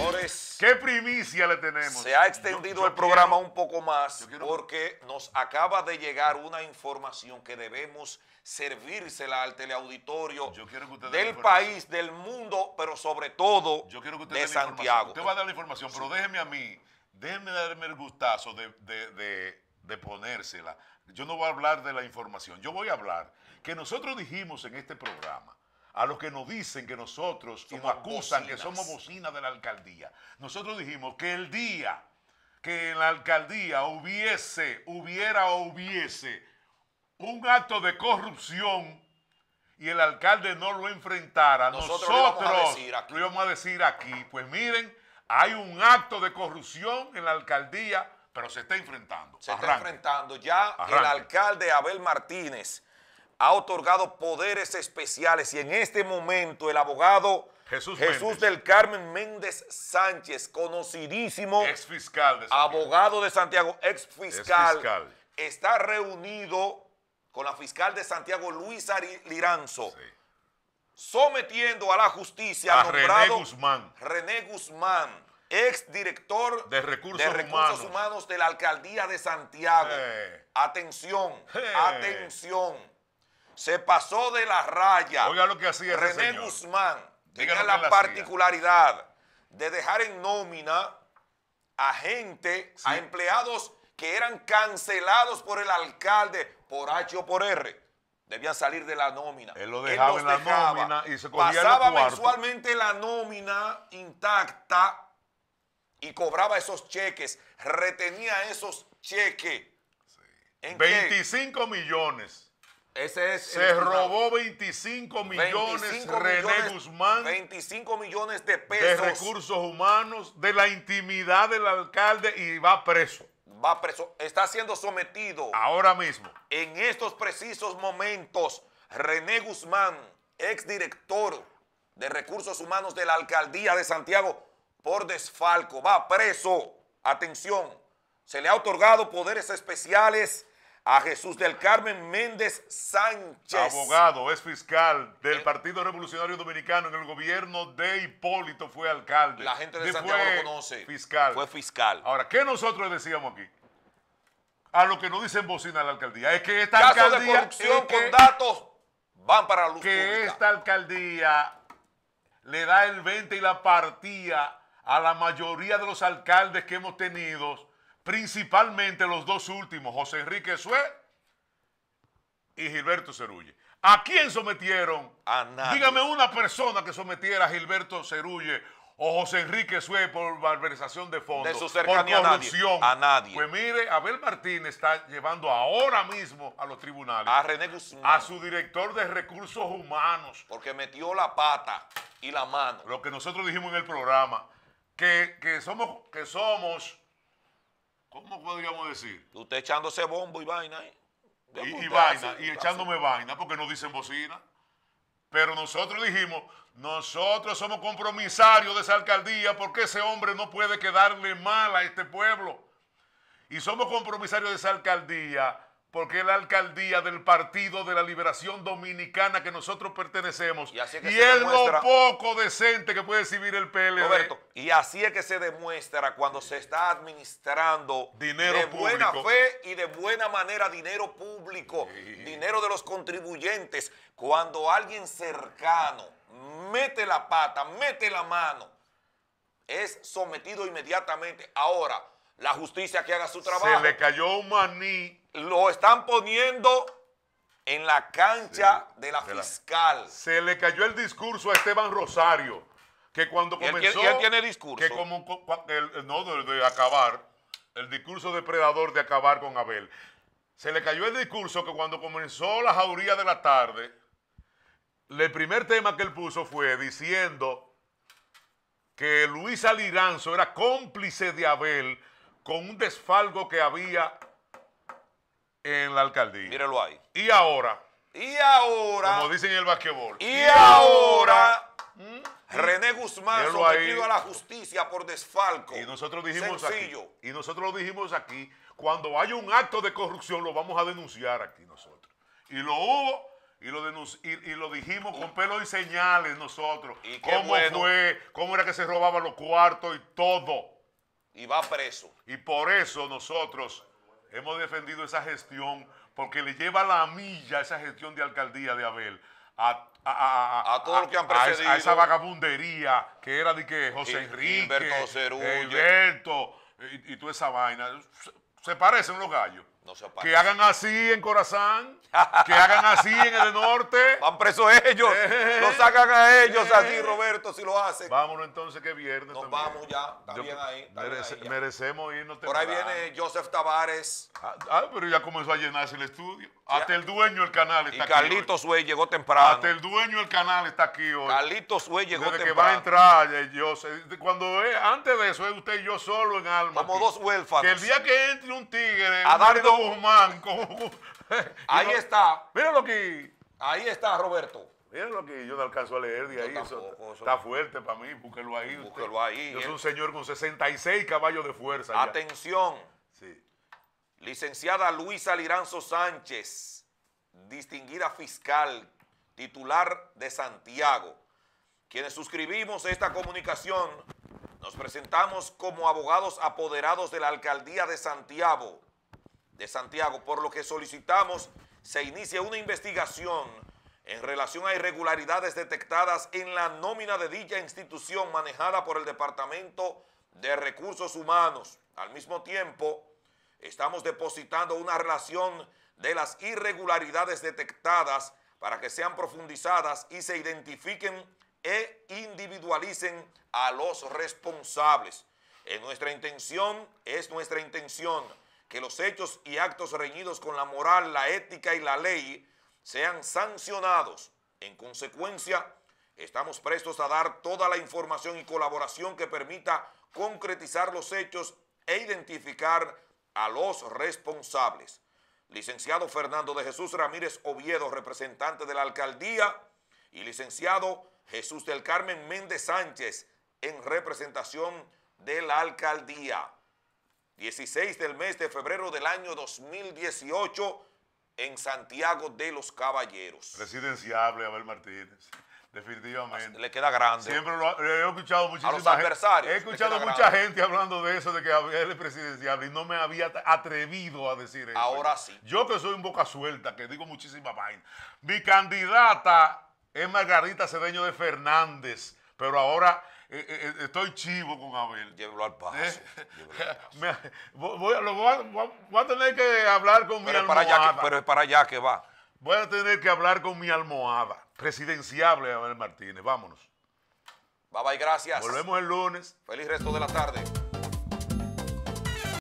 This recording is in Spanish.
Señores. ¿Qué primicia le tenemos? Se ha extendido el programa un poco más porque nos acaba de llegar una información que debemos servírsela al teleauditorio del país, del mundo, pero sobre todo de Santiago. Usted va a dar la información, pero déjeme a mí, déjeme darme el gustazo de ponérsela. Yo no voy a hablar de la información, yo voy a hablar que nosotros dijimos en este programa a los que nos dicen que nosotros y nos acusan que somos bocinas de la alcaldía. Nosotros dijimos que el día que en la alcaldía hubiese, hubiera o hubiese un acto de corrupción y el alcalde no lo enfrentara, nosotros, lo, íbamos a, decir aquí. Pues miren, hay un acto de corrupción en la alcaldía, pero se está enfrentando. Se está enfrentando. Ya el alcalde Abel Martínez ha otorgado poderes especiales y en este momento el abogado Jesús, del Carmen Méndez Sánchez, conocidísimo ex fiscal abogado de Santiago, ex fiscal, está reunido con la fiscal de Santiago, Luisa Liranzo, sometiendo a la justicia a René Guzmán, René ex director de recursos, humanos. de la alcaldía de Santiago. Eh. Atención, eh. atención se pasó de la raya. Oiga lo que hacía René Guzmán tenía la particularidad de dejar en nómina a gente, a empleados que eran cancelados por el alcalde por H o por R. Debían salir de la nómina. Él lo dejaba en la nómina y se Pasaba mensualmente la nómina intacta y cobraba esos cheques, retenía esos cheques. 25 millones. Se robó 25 millones René Guzmán. 25 millones de pesos. De recursos humanos, de la intimidad del alcalde y va preso. Va preso. Está siendo sometido. Ahora mismo. En estos precisos momentos, René Guzmán, ex director de recursos humanos de la alcaldía de Santiago, por desfalco, va preso. Atención, se le ha otorgado poderes especiales a Jesús del Carmen Méndez Sánchez. Abogado, es fiscal del eh. Partido Revolucionario Dominicano en el gobierno de Hipólito, fue alcalde. La gente de Santiago lo conoce. Fiscal. Fue fiscal. Ahora, ¿qué nosotros decíamos aquí? A lo que no dicen bocina la alcaldía. Es que esta alcaldía. de corrupción con datos van para la luz Que esta alcaldía le da el 20 y la partida a la mayoría de los alcaldes que hemos tenido principalmente los dos últimos, José Enrique Sue y Gilberto Cerulle. ¿A quién sometieron? A nadie. Dígame una persona que sometiera a Gilberto Cerulle o José Enrique Sue por malversación de fondos, por corrupción. A nadie. Pues mire, Abel Martínez está llevando ahora mismo a los tribunales a a su director de recursos humanos, porque metió la pata y la mano. Lo que nosotros dijimos en el programa, que, somos que somos ¿Cómo podríamos decir? Usted echándose bombo y vaina Y, vaina, y echándome vaina, porque no dicen bocina. Pero nosotros dijimos, nosotros somos compromisarios de esa alcaldía porque ese hombre no puede quedarle mal a este pueblo. Y somos compromisarios de esa alcaldía porque la alcaldía del Partido de la Liberación Dominicana que nosotros pertenecemos y, es, lo poco decente que puede recibir el PLD. Roberto, y así es que se demuestra cuando se está administrando dinero de buena fe y de buena manera dinero público, dinero de los contribuyentes, cuando alguien cercano mete la pata, mete la mano, es sometido inmediatamente. Ahora, la justicia que haga su trabajo. Se le cayó un maní. Lo están poniendo en la cancha de la fiscal. se le cayó el discurso a Esteban Rosario, que cuando comenzó... tiene discurso? Que como, no, de, de, acabar, el discurso depredador de acabar con Abel. Se le cayó el discurso que cuando comenzó la jauría de la tarde, el primer tema que él puso fue diciendo que Luis Aliranzo era cómplice de Abel con un desfalco que había en la alcaldía. Mírelo ahí. Y ahora. Y ahora. Como dicen en el basquetbol. Y, ahora. ¿Mm? René Guzmán sometido a la justicia por desfalco. Y nosotros dijimos aquí. Y nosotros lo dijimos aquí. Cuando hay un acto de corrupción lo vamos a denunciar aquí nosotros. Y lo hubo. Y lo, y lo dijimos con pelos y señales nosotros. cómo fue, cómo era que se robaban los cuartos y todo. Y va preso. Y por eso nosotros hemos defendido esa gestión, porque le lleva la milla esa gestión de alcaldía de Abel. A, a, todo lo que han precedido. A, esa vagabundería que era de que José Enrique, Humberto, y, y toda esa vaina. Se, se parecen los gallos que hagan así en Corazán, que hagan así en el norte. Van presos ellos, eh. los hagan a ellos eh. así, Roberto, si lo hacen. Vámonos entonces que viernes. Nos vamos ya, está ahí. Merecemos irnos Por ahí viene Joseph Tavares. Ah, ah, pero ya comenzó a llenarse el estudio. Hasta el dueño del canal está y aquí. Carlitos Suey llegó temprano. Hasta el dueño del canal está aquí hoy. Carlitos Suey llegó Desde que va a entrar, eh, yo cuando antes de eso usted y yo solo en alma. Como dos huérfanos. Que el día que entre un tigre, a Guzmán. ahí está. Míralo aquí. Ahí está, Roberto. Miren lo que yo no alcanzo a leer de ahí. está fuerte para mí, búsquelo ahí. Búsquelo ahí. Yo eh. soy un señor con 66 caballos de fuerza. Atención. Licenciada Luisa Liranzo Sánchez, distinguida fiscal, titular de Santiago. Quienes suscribimos esta comunicación, nos presentamos como abogados apoderados de la Alcaldía de Santiago, de Santiago, por lo que solicitamos se inicie una investigación en relación a irregularidades detectadas en la nómina de dicha institución manejada por el Departamento de Recursos Humanos. Al mismo tiempo, Estamos depositando una relación de las irregularidades detectadas para que sean profundizadas y se identifiquen e individualicen a los responsables. En nuestra intención, es nuestra intención que los hechos y actos reñidos con la moral, la ética y la ley sean sancionados. En consecuencia, estamos prestos a dar toda la información y colaboración que permita concretizar los hechos e identificar a los responsables. Licenciado Fernando de Jesús Ramírez Oviedo, representante de la alcaldía, y licenciado Jesús del Carmen Méndez Sánchez, en representación de la alcaldía. 16 del mes de febrero del año 2018 en Santiago de los Caballeros. Presidenciable Abel Martínez. Definitivamente. Le queda grande. Siempre lo, he escuchado muchísimo. A los adversarios. He escuchado mucha gente hablando de eso, de que él es presidencial y no me había atrevido a decir eso. Ahora sí. Yo que soy un boca suelta, que digo muchísima vaina. Mi candidata es Margarita Cedeño de Fernández, pero ahora eh, eh, eh, estoy chivo con Abel. Llévelo al paso. voy, a, tener que hablar con mi es Pero es para allá que va. Voy a tener que hablar con mi almohada. Presidenciable, Abel Martínez. Vámonos. Bye bye, gracias. Volvemos el lunes. Feliz resto de la tarde.